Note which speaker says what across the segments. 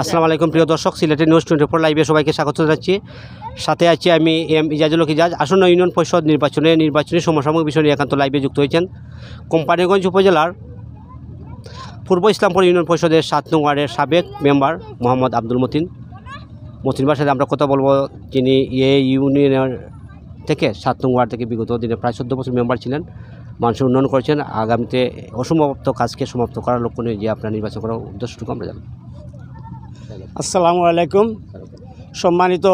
Speaker 1: আসসালামু আলাইকুম প্রিয় দর্শক সিলেটের নিউজ টোয়েন্টি ফোর লাইভে সবাইকে স্বাগত জানাচ্ছি সাথে আছি আমি এম ইজাজুল ইজাজ আসন্ন ইউনিয়ন পরিষদ নির্বাচনে নির্বাচনী সমসাময়িক বিষয় নিয়ে একান্ত লাইভে যুক্ত হয়েছেন কোম্পানিগঞ্জ উপজেলার পূর্ব ইসলামপুর ইউনিয়ন পরিষদের সাত নং ওয়ার্ডের সাবেক মেম্বার মোহাম্মদ আব্দুল মতিন মতিনবার সাথে আমরা কথা বলবো যিনি এ ইউনিয়নের থেকে সাত নং ওয়ার্ড থেকে বিগত দিনে প্রায় চোদ্দ বছর মেম্বার ছিলেন মানুষের উন্নয়ন করেছেন আগামীতে অসমাপ্ত কাজকে সমাপ্ত করার লক্ষ্য নিয়ে যে আপনার নির্বাচন করার উদ্দেশ্যটুকু আমরা জানি
Speaker 2: আসসালামু আলাইকুম সম্মানিত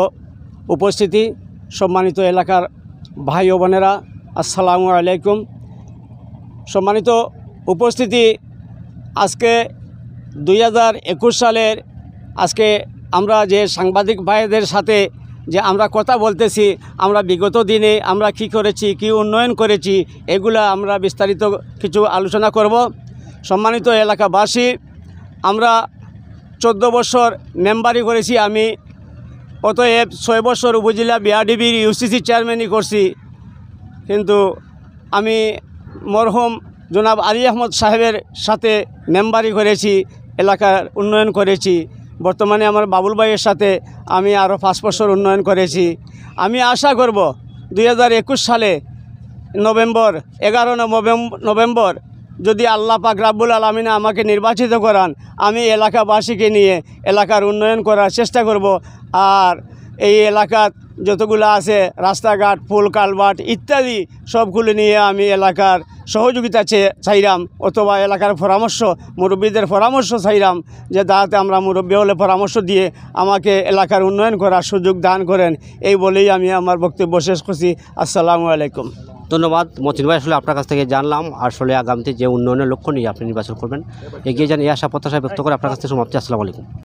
Speaker 2: উপস্থিতি সম্মানিত এলাকার ভাই ও বোনেরা আসসালামু আলাইকুম সম্মানিত উপস্থিতি আজকে দুই একুশ সালের আজকে আমরা যে সাংবাদিক ভাইদের সাথে যে আমরা কথা বলতেছি আমরা বিগত দিনে আমরা কি করেছি কি উন্নয়ন করেছি এগুলা আমরা বিস্তারিত কিছু আলোচনা করব সম্মানিত এলাকাবাসী আমরা চোদ্দো বছর মেম্বারি করেছি আমি অতএব ছয় বছর উপজেলা বিআরডিবির ইউসিসি চেয়ারম্যানই করছি কিন্তু আমি মরহুম জনাব আলী আহমদ সাহেবের সাথে মেম্বারি করেছি এলাকার উন্নয়ন করেছি বর্তমানে আমার বাবুল ভাইয়ের সাথে আমি আরও পাঁচ বছর উন্নয়ন করেছি আমি আশা করব দুই সালে নভেম্বর এগারো নভেম্বর যদি আল্লাহ পাক রাব্বুল আলমিনা আমাকে নির্বাচিত করান আমি এলাকাবাসীকে নিয়ে এলাকার উন্নয়ন করার চেষ্টা করব আর এই এলাকার যতগুলো আছে রাস্তাঘাট পুল কালবাট ইত্যাদি সবগুলো নিয়ে আমি এলাকার সহযোগিতা চেয়ে চাইলাম অথবা এলাকার পরামর্শ মুরব্বীদের পরামর্শ চাইলাম যে দাঁড়াতে আমরা মুরব্বী হলে পরামর্শ দিয়ে আমাকে এলাকার উন্নয়ন করার সুযোগ দান করেন এই বলেই আমি আমার বক্তব্য শেষ করছি আসসালামু আলাইকুম
Speaker 1: ধন্যবাদ মতিন ভাই আসলে আপনার কাছ থেকে জানলাম আসলে আগামীতে যে উন্নয়নের লক্ষ্য নিয়ে আপনি নির্বাচন করবেন এগিয়ে যান এই আশা প্রত্যাশা ব্যক্ত করে আপনার কাছ থেকে সমাপ্তি আসসালামু আলাইকুম